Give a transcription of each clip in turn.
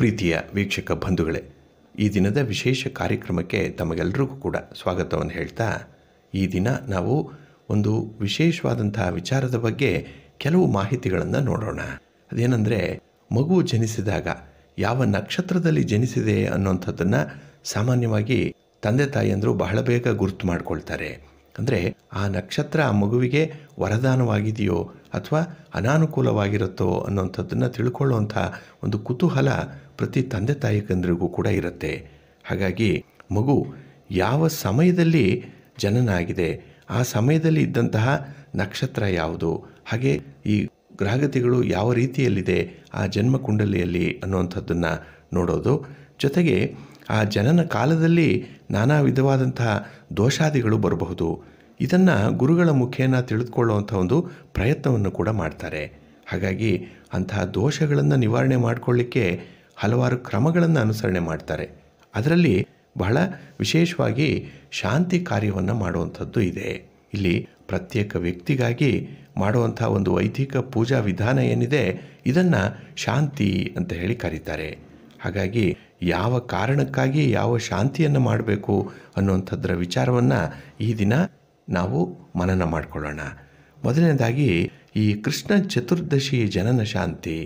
ಪ್ರೀತಿಯ ವೀಕ್ಷಕ ಬಂಧುಗಳೇ ಈ ದಿನದ ವಿಶೇಷ ಕಾರ್ಯಕ್ರಮಕ್ಕೆ ತಮಗೆಲ್ಲರಿಗೂ ಕೂಡ ಸ್ವಾಗತವನ್ನು ಹೇಳ್ತಾ ಈ ದಿನ ನಾವು ಒಂದು ವಿಶೇಷವಾದಂತಹ ವಿಚಾರದ ಬಗ್ಗೆ ಕೆಲವು ಮಾಹಿತಿಗಳನ್ನು ನೋಡೋಣ ಅದೇನೆಂದರೆ ಮಗು ಜನಿಸಿದಾಗ ಯಾವ ನಕ್ಷತ್ರದಲ್ಲಿ ಜನಿಸಿದೆ ಅನ್ನೋಂಥದ್ದನ್ನು ಸಾಮಾನ್ಯವಾಗಿ ತಂದೆ ತಾಯಿಯಂದರು ಬಹಳ ಬೇಗ ಗುರುತು ಮಾಡಿಕೊಳ್ತಾರೆ ಅಂದರೆ ಆ ನಕ್ಷತ್ರ ಆ ಮಗುವಿಗೆ ವರದಾನವಾಗಿದೆಯೋ ಅಥವಾ ಅನಾನುಕೂಲವಾಗಿರುತ್ತೋ ಅನ್ನೋಂಥದ್ದನ್ನು ತಿಳ್ಕೊಳ್ಳುವಂಥ ಒಂದು ಕುತೂಹಲ ಪ್ರತಿ ತಂದೆ ಕಂದ್ರಿಗೂ ಕೂಡ ಇರುತ್ತೆ ಹಾಗಾಗಿ ಮಗು ಯಾವ ಸಮಯದಲ್ಲಿ ಜನನ ಆಗಿದೆ ಆ ಸಮಯದಲ್ಲಿ ಇದ್ದಂತಹ ನಕ್ಷತ್ರ ಯಾವುದು ಹಾಗೆ ಈ ಗ್ರಹಗತಿಗಳು ಯಾವ ರೀತಿಯಲ್ಲಿದೆ ಆ ಜನ್ಮ ಕುಂಡಲಿಯಲ್ಲಿ ಅನ್ನುವಂಥದ್ದನ್ನು ನೋಡೋದು ಜೊತೆಗೆ ಆ ಜನನ ಕಾಲದಲ್ಲಿ ನಾನಾ ವಿಧವಾದಂತಹ ದೋಷಾದಿಗಳು ಬರಬಹುದು ಇದನ್ನು ಗುರುಗಳ ಮುಖೇನ ತಿಳಿದುಕೊಳ್ಳುವಂಥ ಒಂದು ಪ್ರಯತ್ನವನ್ನು ಕೂಡ ಮಾಡ್ತಾರೆ ಹಾಗಾಗಿ ಅಂತಹ ದೋಷಗಳನ್ನು ನಿವಾರಣೆ ಮಾಡಿಕೊಳ್ಳಿಕ್ಕೆ ಹಲವಾರು ಕ್ರಮಗಳನ್ನು ಅನುಸರಣೆ ಮಾಡ್ತಾರೆ ಅದರಲ್ಲಿ ಬಹಳ ವಿಶೇಷವಾಗಿ ಶಾಂತಿ ಕಾರ್ಯವನ್ನು ಮಾಡುವಂಥದ್ದು ಇದೆ ಇಲ್ಲಿ ಪ್ರತ್ಯೇಕ ವ್ಯಕ್ತಿಗಾಗಿ ಮಾಡುವಂಥ ಒಂದು ವೈದಿಕ ಪೂಜಾ ವಿಧಾನ ಏನಿದೆ ಇದನ್ನು ಶಾಂತಿ ಅಂತ ಹೇಳಿ ಕರೀತಾರೆ ಹಾಗಾಗಿ ಯಾವ ಕಾರಣಕ್ಕಾಗಿ ಯಾವ ಶಾಂತಿಯನ್ನು ಮಾಡಬೇಕು ಅನ್ನುವಂಥದ್ರ ವಿಚಾರವನ್ನು ಈ ದಿನ ನಾವು ಮನನ ಮಾಡಿಕೊಳ್ಳೋಣ ಮೊದಲನೇದಾಗಿ ಈ ಕೃಷ್ಣ ಚತುರ್ದಶಿ ಜನನ ಶಾಂತಿ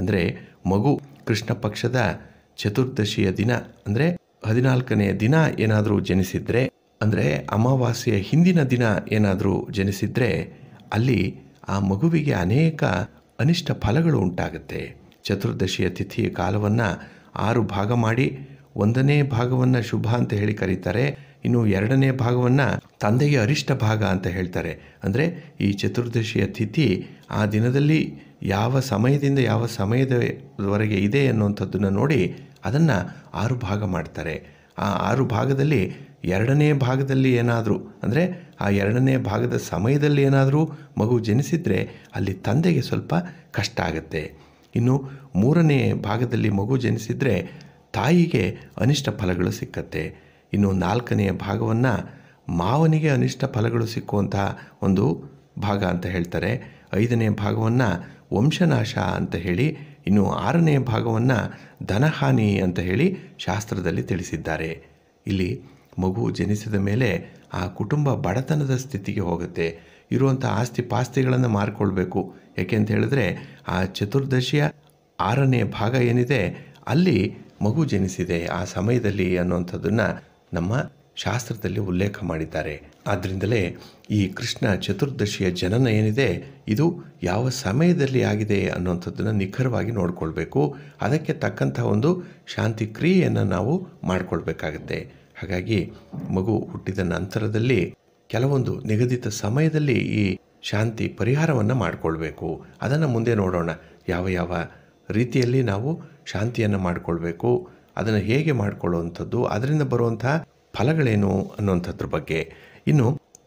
ಅಂದರೆ ಮಗು ಕೃಷ್ಣ ಪಕ್ಷದ ಚತುರ್ದಶಿಯ ದಿನ ಅಂದರೆ ಹದಿನಾಲ್ಕನೆಯ ದಿನ ಏನಾದರೂ ಜನಿಸಿದರೆ ಅಂದರೆ ಅಮಾವಾಸ್ಯೆಯ ಹಿಂದಿನ ದಿನ ಏನಾದರೂ ಜನಿಸಿದರೆ ಅಲ್ಲಿ ಆ ಮಗುವಿಗೆ ಅನೇಕ ಅನಿಷ್ಟ ಫಲಗಳು ಉಂಟಾಗುತ್ತೆ ಚತುರ್ದಶಿಯ ತಿಥಿಯ ಕಾಲವನ್ನು ಆರು ಭಾಗ ಮಾಡಿ ಒಂದನೇ ಭಾಗವನ್ನು ಶುಭ ಅಂತ ಹೇಳಿ ಕರೀತಾರೆ ಇನ್ನು ಎರಡನೇ ಭಾಗವನ್ನು ತಂದೆಗೆ ಅರಿಷ್ಟ ಭಾಗ ಅಂತ ಹೇಳ್ತಾರೆ ಅಂದರೆ ಈ ಚತುರ್ದಶಿಯ ತಿಥಿ ಆ ದಿನದಲ್ಲಿ ಯಾವ ಸಮಯದಿಂದ ಯಾವ ಸಮಯದವರೆಗೆ ಇದೆ ಅನ್ನುವಂಥದ್ದನ್ನು ನೋಡಿ ಅದನ್ನು ಆರು ಭಾಗ ಮಾಡ್ತಾರೆ ಆ ಆರು ಭಾಗದಲ್ಲಿ ಎರಡನೇ ಭಾಗದಲ್ಲಿ ಏನಾದರೂ ಅಂದರೆ ಆ ಎರಡನೇ ಭಾಗದ ಸಮಯದಲ್ಲಿ ಏನಾದರೂ ಮಗು ಜನಿಸಿದರೆ ಅಲ್ಲಿ ತಂದೆಗೆ ಸ್ವಲ್ಪ ಕಷ್ಟ ಆಗುತ್ತೆ ಇನ್ನು ಮೂರನೇ ಭಾಗದಲ್ಲಿ ಮಗು ಜನಿಸಿದರೆ ತಾಯಿಗೆ ಅನಿಷ್ಟ ಫಲಗಳು ಸಿಕ್ಕತ್ತೆ ಇನ್ನು ನಾಲ್ಕನೆಯ ಭಾಗವನ್ನು ಮಾವನಿಗೆ ಅನಿಷ್ಟ ಫಲಗಳು ಸಿಕ್ಕುವಂತಹ ಒಂದು ಭಾಗ ಅಂತ ಹೇಳ್ತಾರೆ ಐದನೇ ಭಾಗವನ್ನು ವಂಶನಾಶ ಅಂತ ಹೇಳಿ ಇನ್ನು ಆರನೇ ಭಾಗವನ್ನು ಧನಹಾನಿ ಅಂತ ಹೇಳಿ ಶಾಸ್ತ್ರದಲ್ಲಿ ತಿಳಿಸಿದ್ದಾರೆ ಇಲ್ಲಿ ಮಗು ಜನಿಸಿದ ಮೇಲೆ ಆ ಕುಟುಂಬ ಬಡತನದ ಸ್ಥಿತಿಗೆ ಹೋಗುತ್ತೆ ಇರುವಂಥ ಆಸ್ತಿ ಪಾಸ್ತಿಗಳನ್ನು ಮಾರ್ಕೊಳ್ಬೇಕು ಯಾಕೆ ಅಂತ ಹೇಳಿದ್ರೆ ಆ ಚತುರ್ದಶಿಯ ಆರನೇ ಭಾಗ ಏನಿದೆ ಅಲ್ಲಿ ಮಗು ಜನಿಸಿದೆ ಆ ಸಮಯದಲ್ಲಿ ಅನ್ನುವಂಥದ್ದನ್ನು ನಮ್ಮ ಶಾಸ್ತ್ರದಲ್ಲಿ ಉಲ್ಲೇಖ ಮಾಡಿದ್ದಾರೆ ಆದ್ದರಿಂದಲೇ ಈ ಕೃಷ್ಣ ಚತುರ್ದಶಿಯ ಜನನ ಏನಿದೆ ಇದು ಯಾವ ಸಮಯದಲ್ಲಿ ಆಗಿದೆ ಅನ್ನುವಂಥದ್ದನ್ನು ನಿಖರವಾಗಿ ನೋಡಿಕೊಳ್ಬೇಕು ಅದಕ್ಕೆ ತಕ್ಕಂಥ ಒಂದು ಶಾಂತಿ ಕ್ರಿಯೆಯನ್ನು ನಾವು ಮಾಡಿಕೊಳ್ಬೇಕಾಗತ್ತೆ ಹಾಗಾಗಿ ಮಗು ಹುಟ್ಟಿದ ನಂತರದಲ್ಲಿ ಕೆಲವೊಂದು ನಿಗದಿತ ಸಮಯದಲ್ಲಿ ಈ ಶಾಂತಿ ಪರಿಹಾರವನ್ನು ಮಾಡಿಕೊಳ್ಬೇಕು ಅದನ್ನು ಮುಂದೆ ನೋಡೋಣ ಯಾವ ಯಾವ ರೀತಿಯಲ್ಲಿ ನಾವು ಶಾಂತಿಯನ್ನು ಮಾಡಿಕೊಳ್ಬೇಕು ಅದನ್ನು ಹೇಗೆ ಮಾಡಿಕೊಳ್ಳುವಂಥದ್ದು ಅದರಿಂದ ಬರುವಂತಹ ಫಲಗಳೇನು ಅನ್ನುವಂಥದ್ರ ಬಗ್ಗೆ ಇನ್ನು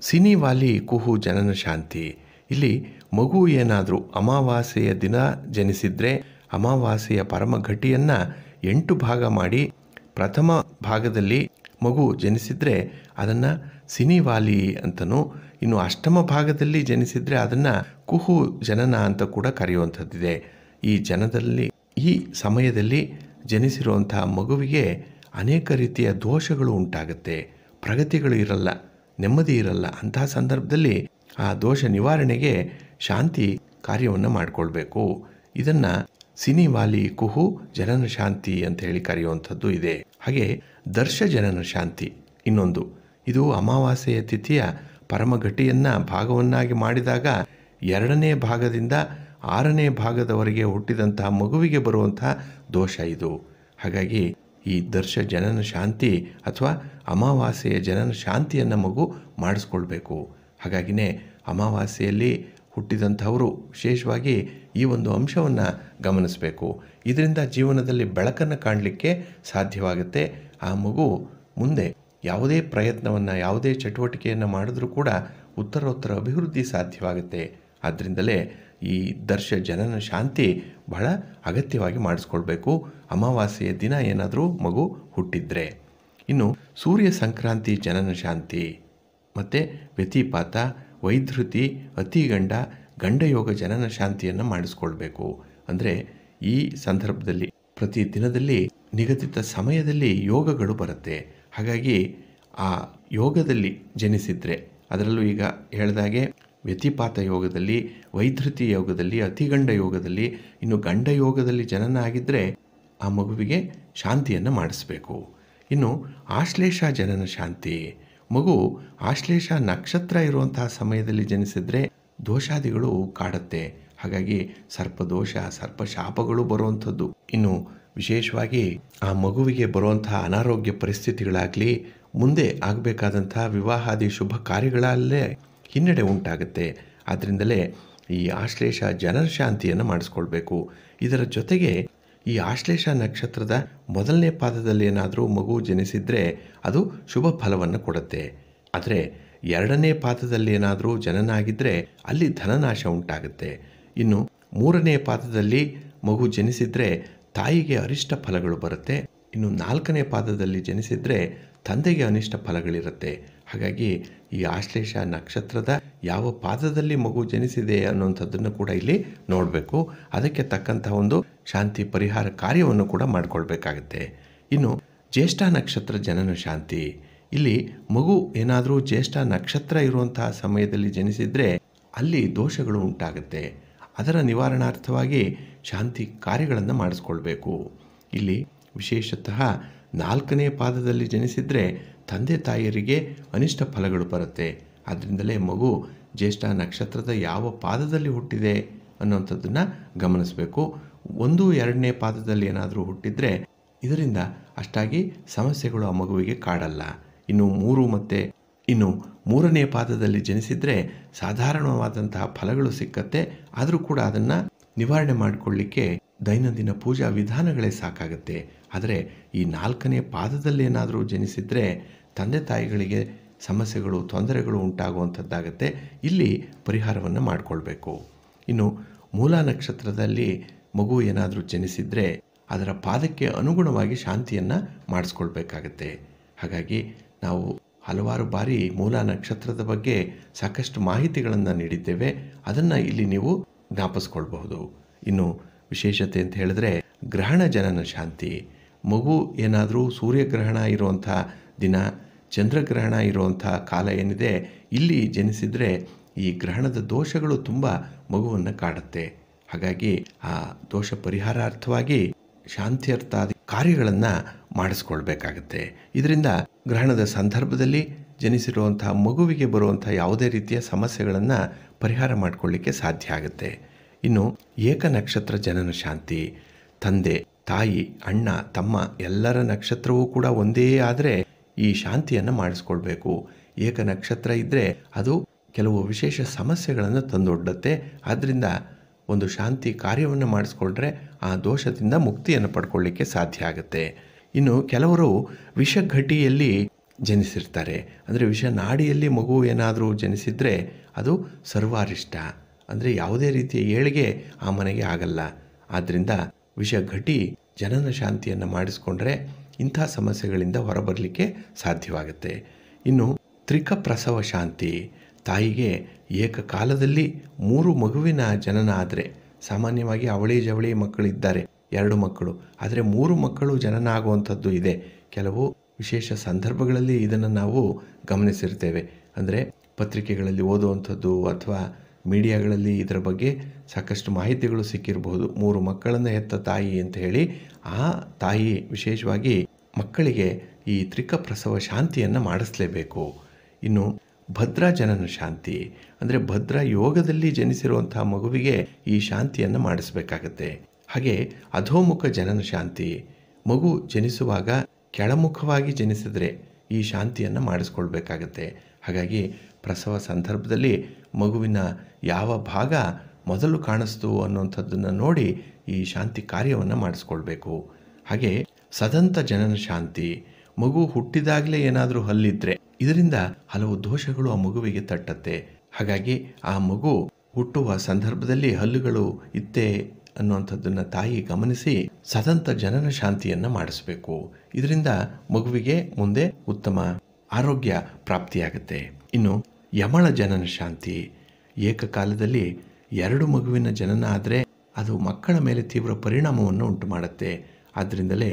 ಸಿನಿವಾಲಿ ಕುಹು ಜನನ ಶಾಂತಿ ಇಲ್ಲಿ ಮಗು ಏನಾದರೂ ಅಮಾವಾಸ್ಯೆಯ ದಿನ ಜನಿಸಿದರೆ ಅಮಾವಾಸ್ಯೆಯ ಪರಮ ಘಟಿಯನ್ನು ಎಂಟು ಭಾಗ ಮಾಡಿ ಪ್ರಥಮ ಭಾಗದಲ್ಲಿ ಮಗು ಜನಿಸಿದರೆ ಅದನ್ನು ಸಿನಿವಾಲಿ ಅಂತನೂ ಇನ್ನು ಅಷ್ಟಮ ಭಾಗದಲ್ಲಿ ಜನಿಸಿದರೆ ಅದನ್ನು ಕುಹು ಜನನ ಅಂತ ಕೂಡ ಕರೆಯುವಂಥದ್ದಿದೆ ಈ ಜನದಲ್ಲಿ ಈ ಸಮಯದಲ್ಲಿ ಜನಿಸಿರುವಂತಹ ಮಗುವಿಗೆ ಅನೇಕ ರೀತಿಯ ದೋಷಗಳು ಉಂಟಾಗುತ್ತೆ ಪ್ರಗತಿಗಳು ಇರಲ್ಲ ನೆಮ್ಮದಿ ಇರಲ್ಲ ಅಂತಹ ಸಂದರ್ಭದಲ್ಲಿ ಆ ದೋಷ ನಿವಾರಣೆಗೆ ಶಾಂತಿ ಕಾರ್ಯವನ್ನು ಮಾಡಿಕೊಳ್ಬೇಕು ಇದನ್ನು ಸಿನಿವಾಲಿ ಕುಹು ಜನನ ಶಾಂತಿ ಅಂತ ಹೇಳಿ ಕರೆಯುವಂಥದ್ದು ಇದೆ ಹಾಗೆ ದರ್ಶ ಜನನ ಶಾಂತಿ ಇನ್ನೊಂದು ಇದು ಅಮಾವಾಸ್ಯೆಯ ತಿಥಿಯ ಪರಮಘಟಿಯನ್ನು ಭಾಗವನ್ನಾಗಿ ಮಾಡಿದಾಗ ಎರಡನೇ ಭಾಗದಿಂದ ಆರನೇ ಭಾಗದವರೆಗೆ ಹುಟ್ಟಿದಂತಹ ಮಗುವಿಗೆ ಬರುವಂತಹ ದೋಷ ಇದು ಹಾಗಾಗಿ ಈ ದರ್ಶ ಜನನ ಶಾಂತಿ ಅಥವಾ ಅಮಾವಾಸ್ಯೆಯ ಜನನ ಶಾಂತಿಯನ್ನು ಮಗು ಮಾಡಿಸ್ಕೊಳ್ಬೇಕು ಹಾಗಾಗಿನೇ ಅಮಾವಾಸ್ಯೆಯಲ್ಲಿ ಹುಟ್ಟಿದಂಥವರು ವಿಶೇಷವಾಗಿ ಈ ಒಂದು ಅಂಶವನ್ನು ಗಮನಿಸಬೇಕು ಇದರಿಂದ ಜೀವನದಲ್ಲಿ ಬೆಳಕನ್ನು ಕಾಣಲಿಕ್ಕೆ ಸಾಧ್ಯವಾಗುತ್ತೆ ಆ ಮಗು ಮುಂದೆ ಯಾವುದೇ ಪ್ರಯತ್ನವನ್ನು ಯಾವುದೇ ಚಟುವಟಿಕೆಯನ್ನು ಮಾಡಿದ್ರೂ ಕೂಡ ಉತ್ತರೋತ್ತರ ಅಭಿವೃದ್ಧಿ ಸಾಧ್ಯವಾಗುತ್ತೆ ಆದ್ದರಿಂದಲೇ ಈ ದರ್ಶ ಜನನ ಶಾಂತಿ ಬಹಳ ಅಗತ್ಯವಾಗಿ ಮಾಡಿಸ್ಕೊಳ್ಬೇಕು ಅಮಾವಾಸ್ಯೆಯ ದಿನ ಏನಾದರೂ ಮಗು ಹುಟ್ಟಿದ್ರೆ ಇನ್ನು ಸೂರ್ಯ ಸಂಕ್ರಾಂತಿ ಜನನ ಶಾಂತಿ ಮತ್ತು ವ್ಯತಿಪಾತ ವೈಧೃತಿ ಗಂಡ ಗಂಡಯೋಗ ಜನನ ಶಾಂತಿಯನ್ನು ಮಾಡಿಸ್ಕೊಳ್ಬೇಕು ಅಂದರೆ ಈ ಸಂದರ್ಭದಲ್ಲಿ ಪ್ರತಿ ದಿನದಲ್ಲಿ ನಿಗದಿತ ಸಮಯದಲ್ಲಿ ಯೋಗಗಳು ಬರುತ್ತೆ ಹಾಗಾಗಿ ಆ ಯೋಗದಲ್ಲಿ ಜನಿಸಿದರೆ ಅದರಲ್ಲೂ ಈಗ ಹೇಳಿದಾಗೆ ವ್ಯತಿಪಾತ ಯೋಗದಲ್ಲಿ ವೈಧೃತಿ ಯೋಗದಲ್ಲಿ ಅತಿಗಂಡ ಯೋಗದಲ್ಲಿ ಇನ್ನು ಗಂಡ ಯೋಗದಲ್ಲಿ ಜನನ ಆಗಿದ್ದರೆ ಆ ಮಗುವಿಗೆ ಶಾಂತಿಯನ್ನು ಮಾಡಿಸಬೇಕು ಇನ್ನು ಆಶ್ಲೇಷ ಜನನ ಶಾಂತಿ ಮಗು ಆಶ್ಲೇಷ ನಕ್ಷತ್ರ ಇರುವಂತಹ ಸಮಯದಲ್ಲಿ ಜನಿಸಿದರೆ ದೋಷಾದಿಗಳು ಕಾಡುತ್ತೆ ಹಾಗಾಗಿ ಸರ್ಪದೋಷ ಸರ್ಪಶಾಪಗಳು ಬರುವಂಥದ್ದು ಇನ್ನು ವಿಶೇಷವಾಗಿ ಆ ಮಗುವಿಗೆ ಬರುವಂತಹ ಅನಾರೋಗ್ಯ ಪರಿಸ್ಥಿತಿಗಳಾಗಲಿ ಮುಂದೆ ಆಗಬೇಕಾದಂತಹ ವಿವಾಹಾದಿ ಶುಭ ಕಾರ್ಯಗಳಲ್ಲೇ ಹಿನ್ನಡೆ ಉಂಟಾಗುತ್ತೆ ಆದ್ದರಿಂದಲೇ ಈ ಆಶ್ಲೇಷ ಜನರ ಶಾಂತಿಯನ್ನು ಮಾಡಿಸ್ಕೊಳ್ಬೇಕು ಇದರ ಜೊತೆಗೆ ಈ ಆಶ್ಲೇಷ ನಕ್ಷತ್ರದ ಮೊದಲನೇ ಪಾದದಲ್ಲಿ ಏನಾದರೂ ಮಗು ಜನಿಸಿದರೆ ಅದು ಶುಭ ಫಲವನ್ನು ಕೊಡುತ್ತೆ ಆದರೆ ಎರಡನೇ ಪಾದದಲ್ಲಿ ಏನಾದರೂ ಜನನಾಗಿದ್ದರೆ ಅಲ್ಲಿ ಧನನಾಶ ಉಂಟಾಗುತ್ತೆ ಇನ್ನು ಮೂರನೇ ಪಾದದಲ್ಲಿ ಮಗು ಜನಿಸಿದರೆ ತಾಯಿಗೆ ಅರಿಷ್ಟ ಫಲಗಳು ಬರುತ್ತೆ ಇನ್ನು ನಾಲ್ಕನೇ ಪಾದದಲ್ಲಿ ಜನಿಸಿದರೆ ತಂದೆಗೆ ಅನಿಷ್ಟ ಫಲಗಳಿರುತ್ತೆ ಹಾಗಾಗಿ ಈ ಆಶ್ಲೇಷ ನಕ್ಷತ್ರದ ಯಾವ ಪಾದದಲ್ಲಿ ಮಗು ಜನಿಸಿದೆ ಅನ್ನುವಂಥದ್ದನ್ನು ಕೂಡ ಇಲ್ಲಿ ನೋಡಬೇಕು ಅದಕ್ಕೆ ತಕ್ಕಂತಹ ಒಂದು ಶಾಂತಿ ಪರಿಹಾರ ಕಾರ್ಯವನ್ನು ಕೂಡ ಮಾಡಿಕೊಳ್ಬೇಕಾಗತ್ತೆ ಇನ್ನು ಜ್ಯೇಷ್ಠ ನಕ್ಷತ್ರ ಜನನ ಶಾಂತಿ ಇಲ್ಲಿ ಮಗು ಏನಾದರೂ ಜ್ಯೇಷ್ಠ ನಕ್ಷತ್ರ ಇರುವಂತಹ ಸಮಯದಲ್ಲಿ ಜನಿಸಿದರೆ ಅಲ್ಲಿ ದೋಷಗಳು ಉಂಟಾಗುತ್ತೆ ಅದರ ನಿವಾರಣಾರ್ಥವಾಗಿ ಶಾಂತಿ ಕಾರ್ಯಗಳನ್ನು ಮಾಡಿಸ್ಕೊಳ್ಬೇಕು ಇಲ್ಲಿ ವಿಶೇಷತಃ ನಾಲ್ಕನೇ ಪಾದದಲ್ಲಿ ಜನಿಸಿದರೆ ತಂದೆ ತಾಯಿಯರಿಗೆ ಅನಿಷ್ಟ ಫಲಗಳು ಬರುತ್ತೆ ಅದರಿಂದಲೇ ಮಗು ಜ್ಯೇಷ್ಠ ನಕ್ಷತ್ರದ ಯಾವ ಪಾದದಲ್ಲಿ ಹುಟ್ಟಿದೆ ಅನ್ನುವಂಥದ್ದನ್ನು ಗಮನಿಸಬೇಕು ಒಂದು ಎರಡನೇ ಪಾದದಲ್ಲಿ ಏನಾದರೂ ಹುಟ್ಟಿದರೆ ಇದರಿಂದ ಅಷ್ಟಾಗಿ ಸಮಸ್ಯೆಗಳು ಆ ಮಗುವಿಗೆ ಕಾಡಲ್ಲ ಇನ್ನು ಮೂರು ಮತ್ತು ಇನ್ನು ಮೂರನೇ ಪಾದದಲ್ಲಿ ಜನಿಸಿದರೆ ಸಾಧಾರಣವಾದಂತಹ ಫಲಗಳು ಸಿಕ್ಕತ್ತೆ ಆದರೂ ಕೂಡ ಅದನ್ನು ನಿವಾರಣೆ ಮಾಡಿಕೊಳ್ಳಿಕ್ಕೆ ದೈನಂದಿನ ಪೂಜಾ ವಿಧಾನಗಳೇ ಸಾಕಾಗುತ್ತೆ ಆದರೆ ಈ ನಾಲ್ಕನೇ ಪಾದದಲ್ಲಿ ಏನಾದರೂ ಜನಿಸಿದರೆ ತಂದೆ ತಾಯಿಗಳಿಗೆ ಸಮಸ್ಯೆಗಳು ತೊಂದರೆಗಳು ಉಂಟಾಗುವಂಥದ್ದಾಗತ್ತೆ ಇಲ್ಲಿ ಪರಿಹಾರವನ್ನು ಮಾಡಿಕೊಳ್ಬೇಕು ಇನ್ನು ಮೂಲ ನಕ್ಷತ್ರದಲ್ಲಿ ಮಗು ಏನಾದರೂ ಜನಿಸಿದರೆ ಅದರ ಪಾದಕ್ಕೆ ಅನುಗುಣವಾಗಿ ಶಾಂತಿಯನ್ನು ಮಾಡಿಸ್ಕೊಳ್ಬೇಕಾಗತ್ತೆ ಹಾಗಾಗಿ ನಾವು ಹಲವಾರು ಬಾರಿ ಮೂಲ ನಕ್ಷತ್ರದ ಬಗ್ಗೆ ಸಾಕಷ್ಟು ಮಾಹಿತಿಗಳನ್ನು ನೀಡಿದ್ದೇವೆ ಅದನ್ನು ಇಲ್ಲಿ ನೀವು ಜ್ಞಾಪಿಸ್ಕೊಳ್ಬಹುದು ಇನ್ನು ವಿಶೇಷತೆ ಅಂತ ಹೇಳಿದ್ರೆ ಗ್ರಹಣ ಜನನ ಶಾಂತಿ ಮಗು ಏನಾದರೂ ಸೂರ್ಯಗ್ರಹಣ ಇರುವಂಥ ದಿನ ಚಂದ್ರಗ್ರಹಣ ಇರುವಂತಹ ಕಾಲ ಏನಿದೆ ಇಲ್ಲಿ ಜನಿಸಿದರೆ ಈ ಗ್ರಹಣದ ದೋಷಗಳು ತುಂಬ ಮಗುವನ್ನು ಕಾಡುತ್ತೆ ಹಾಗಾಗಿ ಆ ದೋಷ ಪರಿಹಾರಾರ್ಥವಾಗಿ ಶಾಂತಿಯರ್ಥಾದ ಕಾರ್ಯಗಳನ್ನು ಮಾಡಿಸ್ಕೊಳ್ಬೇಕಾಗತ್ತೆ ಇದರಿಂದ ಗ್ರಹಣದ ಸಂದರ್ಭದಲ್ಲಿ ಜನಿಸಿರುವಂಥ ಮಗುವಿಗೆ ಬರುವಂಥ ಯಾವುದೇ ರೀತಿಯ ಸಮಸ್ಯೆಗಳನ್ನು ಪರಿಹಾರ ಮಾಡಿಕೊಳ್ಳಿಕ್ಕೆ ಸಾಧ್ಯ ಆಗುತ್ತೆ ಇನ್ನು ಏಕ ನಕ್ಷತ್ರ ಜನನ ಶಾಂತಿ ತಂದೆ ತಾಯಿ ಅಣ್ಣ ತಮ್ಮ ಎಲ್ಲರ ನಕ್ಷತ್ರವೂ ಕೂಡ ಒಂದೇ ಆದರೆ ಈ ಶಾಂತಿಯನ್ನು ಮಾಡಿಸ್ಕೊಳ್ಬೇಕು ಏಕ ನಕ್ಷತ್ರ ಇದ್ದರೆ ಅದು ಕೆಲವು ವಿಶೇಷ ಸಮಸ್ಯೆಗಳನ್ನು ತಂದೊಡ್ಡತ್ತೆ ಆದ್ದರಿಂದ ಒಂದು ಶಾಂತಿ ಕಾರ್ಯವನ್ನು ಮಾಡಿಸ್ಕೊಂಡ್ರೆ ಆ ದೋಷದಿಂದ ಮುಕ್ತಿಯನ್ನು ಪಡ್ಕೊಳ್ಳಿಕ್ಕೆ ಸಾಧ್ಯ ಆಗುತ್ತೆ ಇನ್ನು ಕೆಲವರು ವಿಷಘಟಿಯಲ್ಲಿ ಜನಿಸಿರ್ತಾರೆ ಅಂದರೆ ವಿಷ ನಾಡಿಯಲ್ಲಿ ಮಗು ಏನಾದರೂ ಜನಿಸಿದರೆ ಅದು ಸರ್ವಾರಿಷ್ಟ ಅಂದರೆ ಯಾವುದೇ ರೀತಿಯ ಏಳಿಗೆ ಆ ಮನೆಗೆ ಆಗಲ್ಲ ಆದ್ದರಿಂದ ವಿಷ ಘಟಿ ಜನನ ಶಾಂತಿಯನ್ನು ಮಾಡಿಸ್ಕೊಂಡ್ರೆ ಇಂಥ ಸಮಸ್ಯೆಗಳಿಂದ ಹೊರಬರಲಿಕ್ಕೆ ಸಾಧ್ಯವಾಗುತ್ತೆ ಇನ್ನು ತ್ರಿಕ ಪ್ರಸವ ಶಾಂತಿ ತಾಯಿಗೆ ಏಕಕಾಲದಲ್ಲಿ ಮೂರು ಮಗುವಿನ ಜನನ ಆದರೆ ಸಾಮಾನ್ಯವಾಗಿ ಅವಳಿ ಜವಳಿ ಮಕ್ಕಳಿದ್ದಾರೆ ಎರಡು ಮಕ್ಕಳು ಆದರೆ ಮೂರು ಮಕ್ಕಳು ಜನನ ಆಗುವಂಥದ್ದು ಇದೆ ಕೆಲವು ವಿಶೇಷ ಸಂದರ್ಭಗಳಲ್ಲಿ ಇದನ್ನು ನಾವು ಗಮನಿಸಿರ್ತೇವೆ ಅಂದರೆ ಪತ್ರಿಕೆಗಳಲ್ಲಿ ಓದುವಂಥದ್ದು ಅಥವಾ ಮೀಡಿಯಾಗಳಲ್ಲಿ ಇದರ ಬಗ್ಗೆ ಸಾಕಷ್ಟು ಮಾಹಿತಿಗಳು ಸಿಕ್ಕಿರಬಹುದು ಮೂರು ಮಕ್ಕಳನ್ನು ಹೆತ್ತ ತಾಯಿ ಅಂತ ಹೇಳಿ ಆ ತಾಯಿ ವಿಶೇಷವಾಗಿ ಮಕ್ಕಳಿಗೆ ಈ ತ್ರಿಕ ಪ್ರಸವ ಶಾಂತಿಯನ್ನು ಮಾಡಿಸಲೇಬೇಕು ಇನ್ನು ಭದ್ರ ಜನನ ಶಾಂತಿ ಅಂದರೆ ಭದ್ರಾ ಯೋಗದಲ್ಲಿ ಜನಿಸಿರುವಂತಹ ಮಗುವಿಗೆ ಈ ಶಾಂತಿಯನ್ನು ಮಾಡಿಸಬೇಕಾಗತ್ತೆ ಹಾಗೆ ಅಧೋಮುಖ ಜನನ ಶಾಂತಿ ಮಗು ಜನಿಸುವಾಗ ಕೆಳಮುಖವಾಗಿ ಜನಿಸಿದರೆ ಈ ಶಾಂತಿಯನ್ನು ಮಾಡಿಸ್ಕೊಳ್ಬೇಕಾಗತ್ತೆ ಹಾಗಾಗಿ ಪ್ರಸವ ಸಂದರ್ಭದಲ್ಲಿ ಮಗುವಿನ ಯಾವ ಭಾಗ ಮೊದಲು ಕಾಣಿಸ್ತು ಅನ್ನುವಂಥದ್ದನ್ನು ನೋಡಿ ಈ ಶಾಂತಿ ಕಾರ್ಯವನ್ನು ಮಾಡಿಸ್ಕೊಳ್ಬೇಕು ಹಾಗೆ ಸದಂತ ಜನನ ಶಾಂತಿ ಮಗು ಹುಟ್ಟಿದಾಗಲೇ ಏನಾದರೂ ಹಲ್ಲಿದ್ರೆ ಇದರಿಂದ ಹಲವು ದೋಷಗಳು ಆ ಮಗುವಿಗೆ ತಟ್ಟತ್ತೆ ಹಾಗಾಗಿ ಆ ಮಗು ಹುಟ್ಟುವ ಸಂದರ್ಭದಲ್ಲಿ ಹಲ್ಲುಗಳು ಇತ್ತೆ ಅನ್ನುವಂಥದ್ದನ್ನು ತಾಯಿ ಗಮನಿಸಿ ಸದಂತ ಜನನ ಶಾಂತಿಯನ್ನು ಮಾಡಿಸಬೇಕು ಇದರಿಂದ ಮಗುವಿಗೆ ಮುಂದೆ ಉತ್ತಮ ಆರೋಗ್ಯ ಪ್ರಾಪ್ತಿಯಾಗುತ್ತೆ ಇನ್ನು ಯಮಳ ಜನನ ಶಾಂತಿ ಏಕಕಾಲದಲ್ಲಿ ಎರಡು ಮಗುವಿನ ಜನನ ಆದರೆ ಅದು ಮಕ್ಕಳ ಮೇಲೆ ತೀವ್ರ ಪರಿಣಾಮವನ್ನು ಉಂಟು ಮಾಡುತ್ತೆ ಆದ್ದರಿಂದಲೇ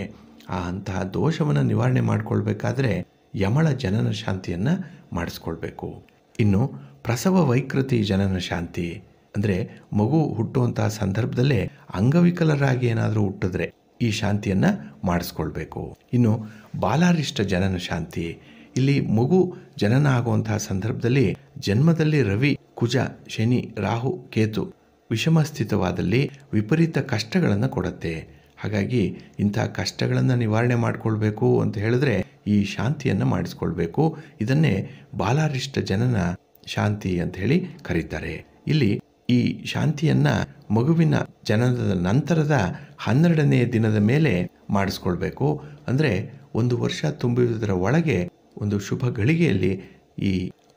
ಆ ಅಂತಹ ದೋಷವನ್ನು ನಿವಾರಣೆ ಮಾಡಿಕೊಳ್ಬೇಕಾದ್ರೆ ಯಮಳ ಜನನ ಶಾಂತಿಯನ್ನು ಮಾಡಿಸ್ಕೊಳ್ಬೇಕು ಇನ್ನು ಪ್ರಸವ ವೈಕೃತಿ ಜನನ ಶಾಂತಿ ಅಂದರೆ ಮಗು ಹುಟ್ಟುವಂತಹ ಸಂದರ್ಭದಲ್ಲೇ ಅಂಗವಿಕಲರಾಗಿ ಏನಾದರೂ ಹುಟ್ಟಿದ್ರೆ ಈ ಶಾಂತಿಯನ್ನು ಮಾಡಿಸ್ಕೊಳ್ಬೇಕು ಇನ್ನು ಬಾಲಾರಿಷ್ಟ ಜನನ ಶಾಂತಿ ಇಲ್ಲಿ ಮಗು ಜನನ ಆಗುವಂತಹ ಸಂದರ್ಭದಲ್ಲಿ ಜನ್ಮದಲ್ಲಿ ರವಿ ಕುಜ ಶನಿ ರಾಹು ಕೇತು ವಿಷಮ ಸ್ಥಿತವಾದಲ್ಲಿ ವಿಪರೀತ ಕಷ್ಟಗಳನ್ನು ಕೊಡತ್ತೆ ಹಾಗಾಗಿ ಇಂಥ ಕಷ್ಟಗಳನ್ನು ನಿವಾರಣೆ ಮಾಡಿಕೊಳ್ಬೇಕು ಅಂತ ಹೇಳಿದ್ರೆ ಈ ಶಾಂತಿಯನ್ನು ಮಾಡಿಸ್ಕೊಳ್ಬೇಕು ಇದನ್ನೇ ಬಾಲಾರಿಷ್ಟ ಜನನ ಶಾಂತಿ ಅಂತ ಹೇಳಿ ಕರೀತಾರೆ ಇಲ್ಲಿ ಈ ಶಾಂತಿಯನ್ನು ಮಗುವಿನ ಜನನದ ನಂತರದ ಹನ್ನೆರಡನೇ ದಿನದ ಮೇಲೆ ಮಾಡಿಸ್ಕೊಳ್ಬೇಕು ಅಂದರೆ ಒಂದು ವರ್ಷ ತುಂಬಿರುವುದರ ಒಳಗೆ ಒಂದು ಶುಭ ಗಳಿಗೆಯಲ್ಲಿ ಈ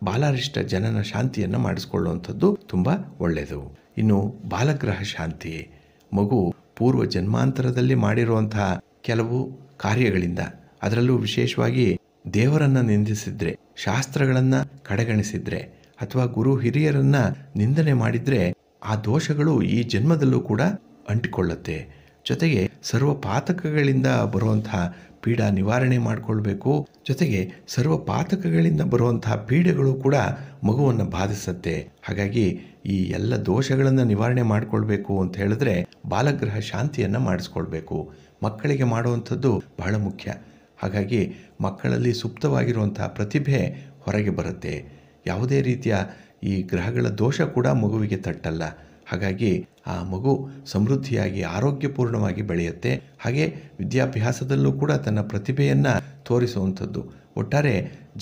ಬಾಲಾರಿಷ್ಟ ಜನನ ಶಾಂತಿಯನ್ನು ಮಾಡಿಸ್ಕೊಳ್ಳುವಂಥದ್ದು ತುಂಬ ಒಳ್ಳೆಯದು ಇನ್ನು ಬಾಲಗ್ರಹ ಶಾಂತಿ ಮಗು ಪೂರ್ವ ಜನ್ಮಾಂತರದಲ್ಲಿ ಮಾಡಿರುವಂತಹ ಕೆಲವು ಕಾರ್ಯಗಳಿಂದ ಅದರಲ್ಲೂ ವಿಶೇಷವಾಗಿ ದೇವರನ್ನ ನಿಂದಿಸಿದ್ರೆ ಶಾಸ್ತ್ರಗಳನ್ನ ಕಡೆಗಣಿಸಿದ್ರೆ ಅಥವಾ ಗುರು ಹಿರಿಯರನ್ನ ನಿಂದನೆ ಮಾಡಿದ್ರೆ ಆ ದೋಷಗಳು ಈ ಜನ್ಮದಲ್ಲೂ ಕೂಡ ಅಂಟಿಕೊಳ್ಳುತ್ತೆ ಜೊತೆಗೆ ಸರ್ವ ಪಾತಕಗಳಿಂದ ಬರುವಂತಹ ಪೀಡ ನಿವಾರಣೆ ಮಾಡಿಕೊಳ್ಬೇಕು ಜೊತೆಗೆ ಸರ್ವ ಪಾತಕಗಳಿಂದ ಬರುವಂತಹ ಪೀಡೆಗಳು ಕೂಡ ಮಗುವನ್ನು ಬಾಧಿಸುತ್ತೆ ಹಾಗಾಗಿ ಈ ಎಲ್ಲ ದೋಷಗಳನ್ನು ನಿವಾರಣೆ ಮಾಡಿಕೊಳ್ಬೇಕು ಅಂತ ಹೇಳಿದ್ರೆ ಬಾಲಗ್ರಹ ಶಾಂತಿಯನ್ನು ಮಾಡಿಸ್ಕೊಳ್ಬೇಕು ಮಕ್ಕಳಿಗೆ ಮಾಡುವಂಥದ್ದು ಬಹಳ ಮುಖ್ಯ ಹಾಗಾಗಿ ಮಕ್ಕಳಲ್ಲಿ ಸುಪ್ತವಾಗಿರುವಂತಹ ಪ್ರತಿಭೆ ಹೊರಗೆ ಬರುತ್ತೆ ಯಾವುದೇ ರೀತಿಯ ಈ ಗ್ರಹಗಳ ದೋಷ ಕೂಡ ಮಗುವಿಗೆ ತಟ್ಟಲ್ಲ ಹಾಗಾಗಿ ಆ ಮಗು ಸಮೃದ್ಧಿಯಾಗಿ ಆರೋಗ್ಯಪೂರ್ಣವಾಗಿ ಬೆಳೆಯುತ್ತೆ ಹಾಗೆ ವಿದ್ಯಾಭ್ಯಾಸದಲ್ಲೂ ಕೂಡ ತನ್ನ ಪ್ರತಿಭೆಯನ್ನು ತೋರಿಸುವಂಥದ್ದು ಒಟ್ಟಾರೆ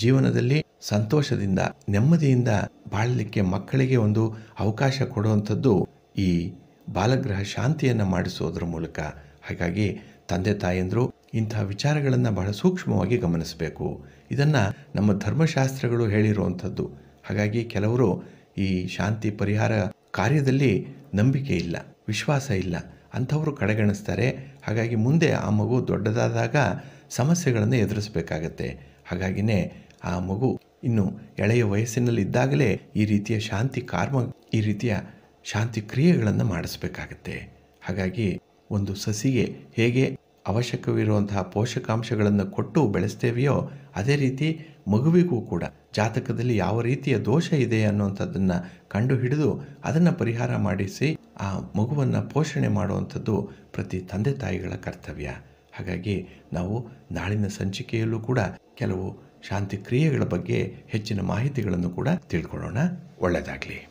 ಜೀವನದಲ್ಲಿ ಸಂತೋಷದಿಂದ ನೆಮ್ಮದಿಯಿಂದ ಬಾಳಲಿಕ್ಕೆ ಮಕ್ಕಳಿಗೆ ಒಂದು ಅವಕಾಶ ಕೊಡುವಂಥದ್ದು ಈ ಬಾಲಗ್ರಹ ಶಾಂತಿಯನ್ನು ಮಾಡಿಸೋದ್ರ ಮೂಲಕ ಹಾಗಾಗಿ ತಂದೆ ತಾಯಂದರು ಇಂತಹ ವಿಚಾರಗಳನ್ನು ಬಹಳ ಸೂಕ್ಷ್ಮವಾಗಿ ಗಮನಿಸಬೇಕು ಇದನ್ನು ನಮ್ಮ ಧರ್ಮಶಾಸ್ತ್ರಗಳು ಹೇಳಿರುವಂಥದ್ದು ಹಾಗಾಗಿ ಕೆಲವರು ಈ ಶಾಂತಿ ಪರಿಹಾರ ಕಾರ್ಯದಲ್ಲಿ ನಂಬಿಕೆ ಇಲ್ಲ ವಿಶ್ವಾಸ ಇಲ್ಲ ಅಂಥವರು ಕಡೆಗಣಿಸ್ತಾರೆ ಹಾಗಾಗಿ ಮುಂದೆ ಆ ಮಗು ದೊಡ್ಡದಾದಾಗ ಸಮಸ್ಯೆಗಳನ್ನು ಎದುರಿಸಬೇಕಾಗತ್ತೆ ಹಾಗಾಗಿನೇ ಆ ಮಗು ಇನ್ನು ಎಳೆಯ ವಯಸ್ಸಿನಲ್ಲಿದ್ದಾಗಲೇ ಈ ರೀತಿಯ ಶಾಂತಿ ಕಾರ್ಮ ಈ ರೀತಿಯ ಶಾಂತಿ ಕ್ರಿಯೆಗಳನ್ನು ಮಾಡಿಸಬೇಕಾಗತ್ತೆ ಹಾಗಾಗಿ ಒಂದು ಸಸಿಗೆ ಹೇಗೆ ಅವಶ್ಯಕವಿರುವಂತಹ ಪೋಷಕಾಂಶಗಳನ್ನು ಕೊಟ್ಟು ಬೆಳೆಸ್ತೇವೆಯೋ ಅದೇ ರೀತಿ ಮಗುವಿಗೂ ಕೂಡ ಜಾತಕದಲ್ಲಿ ಯಾವ ರೀತಿಯ ದೋಷ ಇದೆ ಅನ್ನುವಂಥದ್ದನ್ನು ಕಂಡುಹಿಡಿದು ಅದನ್ನು ಪರಿಹಾರ ಮಾಡಿಸಿ ಆ ಮಗುವನ್ನು ಪೋಷಣೆ ಮಾಡುವಂಥದ್ದು ಪ್ರತಿ ತಂದೆ ತಾಯಿಗಳ ಕರ್ತವ್ಯ ಹಾಗಾಗಿ ನಾವು ನಾಳಿನ ಸಂಚಿಕೆಯಲ್ಲೂ ಕೂಡ ಕೆಲವು ಶಾಂತಿ ಕ್ರಿಯೆಗಳ ಬಗ್ಗೆ ಹೆಚ್ಚಿನ ಮಾಹಿತಿಗಳನ್ನು ಕೂಡ ತಿಳ್ಕೊಳ್ಳೋಣ ಒಳ್ಳೆಯದಾಗಲಿ